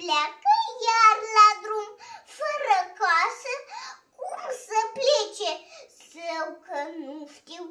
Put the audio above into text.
pleacă iar la drum, fără casă, cum să plece? Său că nu știu